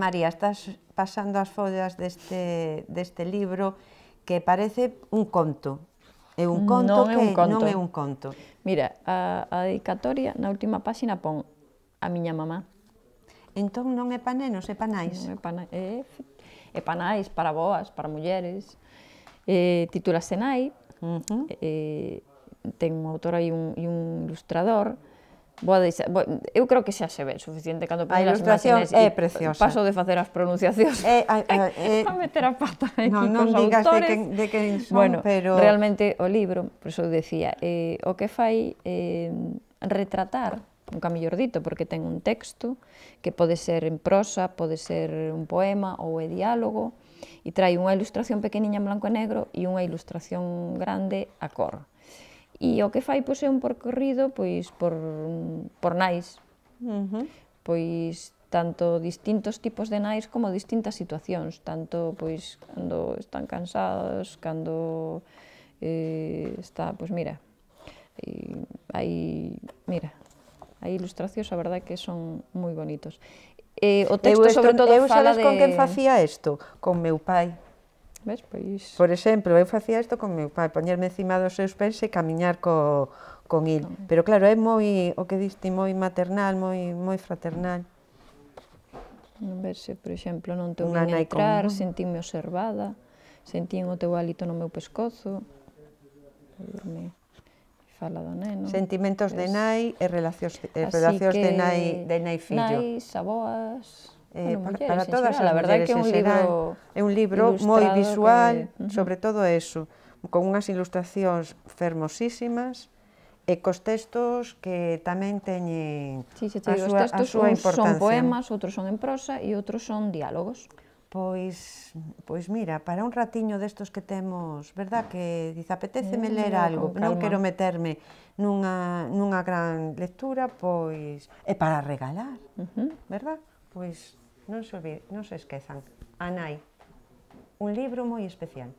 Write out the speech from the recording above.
María, estás pasando as follas deste, deste libro que parece un conto. É un conto non que é un conto. non é un conto. Mira, a, a dedicatoria na última páxina pon a miña mamá. Entón non é pa nenos, é pa nais. Non é pa, é, é pa nais, para boas, para mulleres. Eh, titula Senai, uh -huh. eh, ten un autor aí un, e un ilustrador, Boa deixar, vou, eu creo que xa se ve suficiente cando pon as imaxes é preciosa. paso de facer as pronunciacións. É, a, a, é, a meter a pata aquí no, non digas autores. de que, de que son, bueno, pero... Realmente o libro, por eso decía, eh, o que fai eh, retratar un mellor dito, porque ten un texto que pode ser en prosa, pode ser un poema ou é diálogo, e trai unha ilustración pequeniña en blanco e negro e unha ilustración grande a cor. E o que fai pois, é un percorrido pois, por, por nais. Uh -huh. Pois tanto distintos tipos de nais como distintas situacións, tanto pois cando están cansados, cando eh, está, pois mira, eh, hai, mira, hai ilustracións, a verdade que son moi bonitos. Eh, o texto, eu esto, sobre todo, eu fala sabes con quen facía isto? Con meu pai. Ves, pois... Por exemplo, eu facía isto con meu pai, poñerme encima dos seus pés e camiñar co, con il. Pero claro, é moi, o que diste, moi maternal, moi, moi fraternal. Non verse, por exemplo, non te unha entrar, con... sentíme observada, sentín o teu alito no meu pescozo. Dorme fala do neno. Sentimentos pues... de nai e relacións, e relacións que... de nai, de nai fillo. Nais, aboas, eh, bueno, para todas xeral, as mulleres que é un libro é un libro moi visual, que... Uh -huh. sobre todo eso, con unhas ilustracións fermosísimas e cos textos que tamén teñen sí, sí, sí, a súa, os textos a súa importancia. Son poemas, outros son en prosa e outros son diálogos. Pois, pois mira, para un ratiño destos que temos, verdad que diz, apetéceme sí, ler algo, non quero meterme nunha, nunha gran lectura, pois, é para regalar, uh -huh. verdad? Pues no se, olviden, no se esquezan, Anay, un libro muy especial.